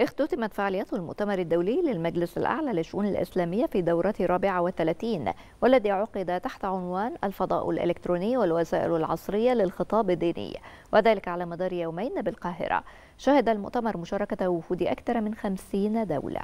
اختتمت فعاليات المؤتمر الدولي للمجلس الأعلى للشؤون الإسلامية في دورة الرابعة والثلاثين والذي عقد تحت عنوان الفضاء الإلكتروني والوسائل العصرية للخطاب الديني وذلك على مدار يومين بالقاهرة شهد المؤتمر مشاركة وفود أكثر من خمسين دولة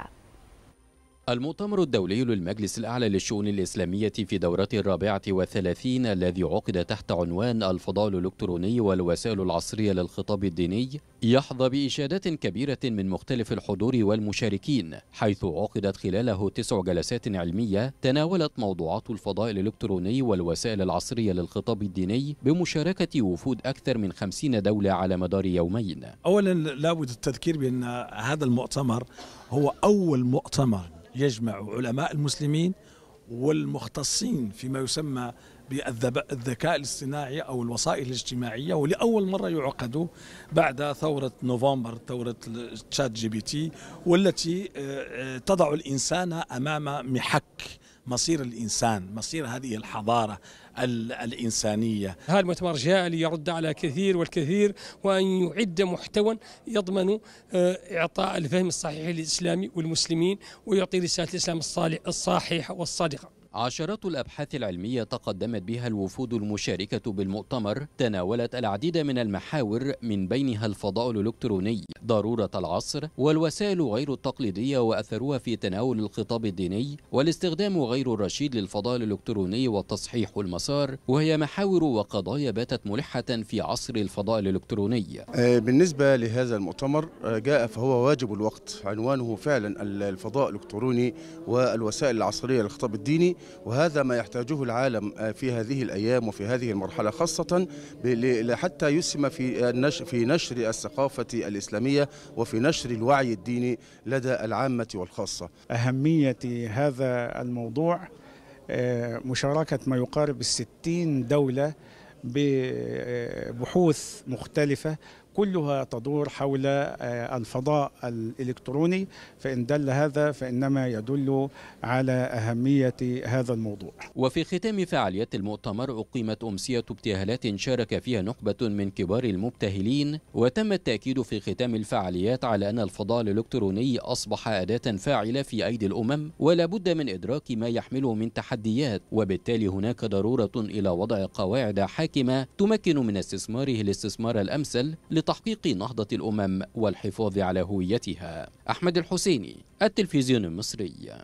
المؤتمر الدولي للمجلس الأعلى للشؤون الإسلامية في دورته الرابعة والثلاثين الذي عقد تحت عنوان الفضاء الإلكتروني والوسائل العصرية للخطاب الديني يحظى بإشادات كبيرة من مختلف الحضور والمشاركين حيث عقدت خلاله تسع جلسات علمية تناولت موضوعات الفضاء الإلكتروني والوسائل العصرية للخطاب الديني بمشاركة وفود أكثر من خمسين دولة على مدار يومين أولا لابد التذكير بأن هذا المؤتمر هو أول مؤتمر يجمع علماء المسلمين والمختصين فيما يسمى بالذكاء الاصطناعي أو الوسائل الاجتماعية ولأول مرة يعقد بعد ثورة نوفمبر ثورة تشات جي بي تي والتي آه، آه، تضع الإنسان أمام محك مصير الإنسان مصير هذه الحضارة الإنسانية هذا المؤتمر جاء ليرد على كثير والكثير وأن يعد محتوى يضمن آه، إعطاء الفهم الصحيح للإسلام والمسلمين ويعطي رسالة الإسلام الصالح الصحيحة والصادقة عشرات الأبحاث العلمية تقدمت بها الوفود المشاركة بالمؤتمر تناولت العديد من المحاور من بينها الفضاء الإلكتروني ضرورة العصر والوسائل غير التقليدية وأثرها في تناول الخطاب الديني والاستخدام غير الرشيد للفضاء الإلكتروني وتصحيح المسار وهي محاور وقضايا باتت ملحة في عصر الفضاء الإلكتروني آه، بالنسبة لهذا المؤتمر آه، جاء فهو واجب الوقت عنوانه فعلا الفضاء الإلكتروني والوسائل العصرية للخطاب الديني وهذا ما يحتاجه العالم آه، في هذه الأيام وفي هذه المرحلة خاصة حتى يسهم في في نشر الثقافة الإسلامية وفي نشر الوعي الديني لدى العامة والخاصة أهمية هذا الموضوع آه، مشاركة ما يقارب الستين دولة ببحوث مختلفة كلها تدور حول آه، الفضاء الإلكتروني فإن دل هذا فإنما يدل على أهمية هذا الموضوع وفي ختام فعاليات المؤتمر أقيمت أمسية ابتهالات شارك فيها نخبة من كبار المبتهلين وتم التأكيد في ختام الفعاليات على أن الفضاء الإلكتروني أصبح أداة فاعلة في أيدي الأمم ولا بد من إدراك ما يحمله من تحديات وبالتالي هناك ضرورة إلى وضع قواعد حاكمة الحاكمة تمكن من استثماره الاستثمار الأمثل لتحقيق نهضة الأمم والحفاظ على هويتها أحمد الحسيني التلفزيون المصري